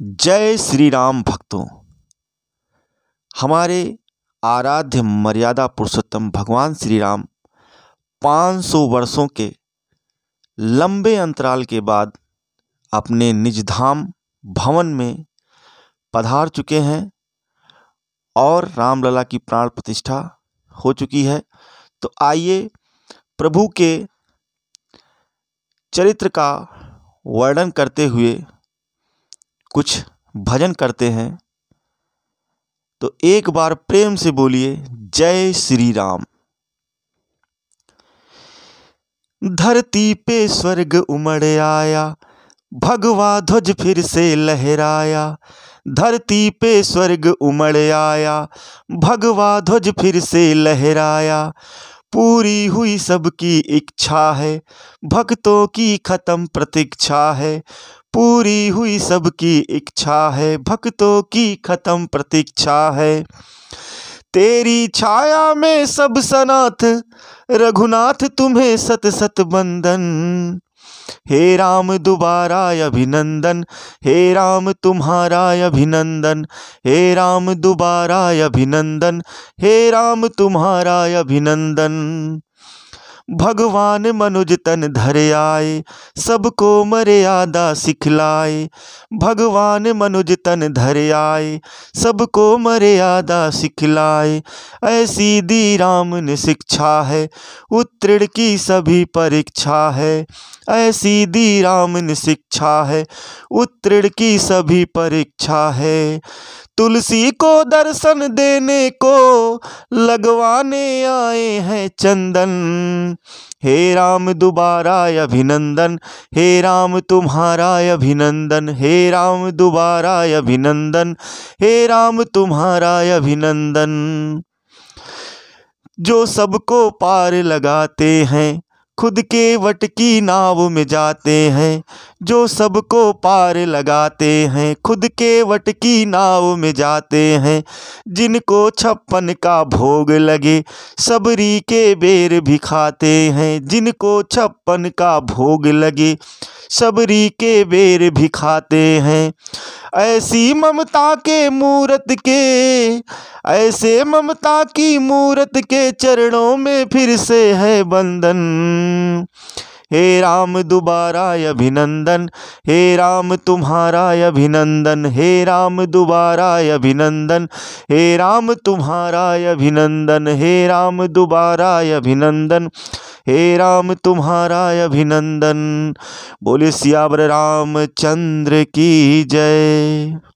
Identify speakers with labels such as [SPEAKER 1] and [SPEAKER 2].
[SPEAKER 1] जय श्री राम भक्तों हमारे आराध्य मर्यादा पुरुषोत्तम भगवान श्री राम 500 वर्षों के लंबे अंतराल के बाद अपने निज धाम भवन में पधार चुके हैं और रामलला की प्राण प्रतिष्ठा हो चुकी है तो आइए प्रभु के चरित्र का वर्णन करते हुए कुछ भजन करते हैं तो एक बार प्रेम से बोलिए जय श्री राम धरती पे स्वर्ग उमड़ आया भगवा ध्वज फिर से लहराया धरती पे स्वर्ग उमड़ आया भगवा ध्वज फिर से लहराया पूरी हुई सबकी इच्छा है भक्तों की खत्म प्रतीक्षा है पूरी हुई सबकी इच्छा है भक्तों की खत्म प्रतीक्षा है तेरी छाया में सब सनाथ रघुनाथ तुम्हें सत सत बंदन हे राम दोबारा अभिनंदन हे राम तुम्हारा अभिनंदन हे राम दोबारा अभिनंदन हे राम तुम्हारा अभिनंदन भगवान मनुज तन धर आए सबको मर्यादा सिखलाए भगवान मनुज तन धर आए सबको मर्यादा सिखलाए ऐसी दी राम ने शिक्षा है उत्तीर्ण की सभी परीक्षा है ऐसी दी राम ने शिक्षा है उत्तीर्ण की सभी परीक्षा है तुलसी को दर्शन देने को लगवाने आए हैं चंदन हे राम दोबारा अभिनंदन हे राम तुम्हारा अभिनंदन हे राम दोबारा अभिनंदन हे राम तुम्हारा अभिनंदन जो सबको पार लगाते हैं खुद के वट की नाव में जाते हैं जो सबको पार लगाते हैं खुद के वट की नाव में जाते हैं जिनको छप्पन का भोग लगे सबरी के बेर भी खाते हैं जिनको छप्पन का भोग लगे सबरी के बेर भी खाते हैं ऐसी ममता के मूरत के ऐसे ममता की मूरत के चरणों में फिर से है बंधन हे राम दोबारा अभिनंदन हे राम तुम्हारा अभिनंदन हे राम दोबारा अभिनंदन हे राम तुम्हारा अभिनंदन हे राम दोबारा अभिनंदन हे राम तुम्हारा अभिनंदन बोले सियावर रामचंद्र की जय